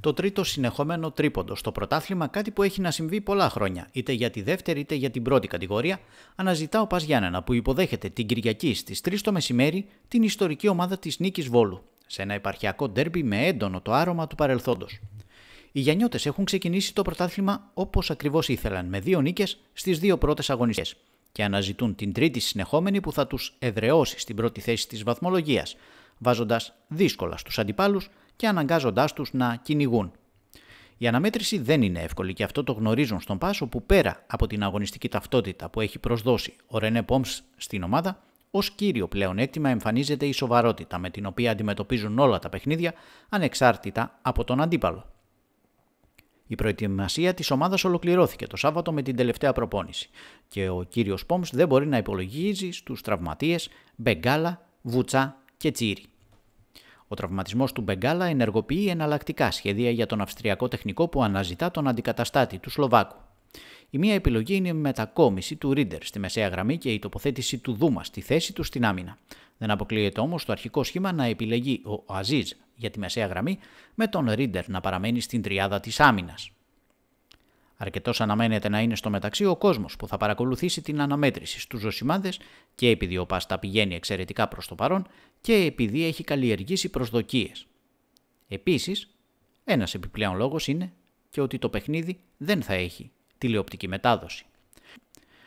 το τρίτο συνεχόμενο τρίποντο στο πρωτάθλημα, κάτι που έχει να συμβεί πολλά χρόνια, είτε για τη δεύτερη είτε για την πρώτη κατηγορία, αναζητά ο Πας Γιάννενα που υποδέχεται την Κυριακή στις 3 το μεσημέρι την ιστορική ομάδα της Νίκης Βόλου, σε ένα επαρχιακό ντέρμπι με έντονο το άρωμα του παρελθόντος. Οι Γιανιώτε έχουν ξεκινήσει το πρωτάθλημα όπως ακριβώς ήθελαν, με δύο νίκες στις δύο πρώτες αγωνιστές και αναζητούν την τρίτη συνεχόμενη που θα τους εδρεώσει στην πρώτη θέση της βαθμολογίας, βάζοντας δύσκολα στους αντιπάλους και αναγκάζοντάς τους να κυνηγούν. Η αναμέτρηση δεν είναι εύκολη και αυτό το γνωρίζουν στον Πάσο που πέρα από την αγωνιστική ταυτότητα που έχει προσδώσει ο Ρενέ Πόμς στην ομάδα, ως κύριο πλέον έκτημα εμφανίζεται η σοβαρότητα με την οποία αντιμετωπίζουν όλα τα παιχνίδια ανεξάρτητα από τον αντίπαλο. Η προετοιμασία της ομάδας ολοκληρώθηκε το Σάββατο με την τελευταία προπόνηση και ο κύριος Πόμ δεν μπορεί να υπολογίζει στους τραυματίες Μπεγκάλα, Βουτσά και Τσίρι. Ο τραυματισμός του Μπεγκάλα ενεργοποιεί εναλλακτικά σχέδια για τον Αυστριακό τεχνικό που αναζητά τον αντικαταστάτη του Σλοβάκου. Η μία επιλογή είναι η μετακόμιση του Ρίντερ στη μεσαία γραμμή και η τοποθέτηση του Δούμα στη θέση του στην άμυνα. Δεν αποκλείεται όμως το αρχικό σχήμα να επιλεγεί ο Αζίζ για τη μεσαία γραμμή με τον Ρίντερ να παραμένει στην τριάδα της άμυνας. Αρκετός αναμένεται να είναι στο μεταξύ ο κόσμος που θα παρακολουθήσει την αναμέτρηση στους ζωσιμάδες και επειδή ο Πάστα πηγαίνει εξαιρετικά προς το παρόν και επειδή έχει καλλιεργήσει προσδοκίες. Επίσης, ένας επιπλέον λόγος είναι και ότι το παιχνίδι δεν θα έχει τηλεοπτική μετάδοση.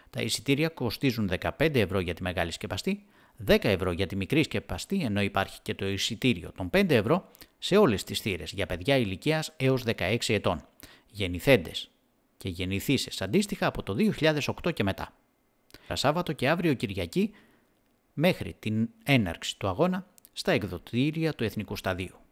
Τα εισιτήρια κοστίζουν 15 ευρώ για τη μεγάλη σκεπαστή, 10 ευρώ για τη μικρή σκεπαστή, ενώ υπάρχει και το εισιτήριο των 5 ευρώ σε όλες τις θύρες για παιδιά ηλικίας έως 16 ετών, γεννηθέντες, και γεννηθήσεις αντίστοιχα από το 2008 και μετά. Τα Σάββατο και αύριο Κυριακή μέχρι την έναρξη του αγώνα στα εκδοτήρια του Εθνικού Σταδίου.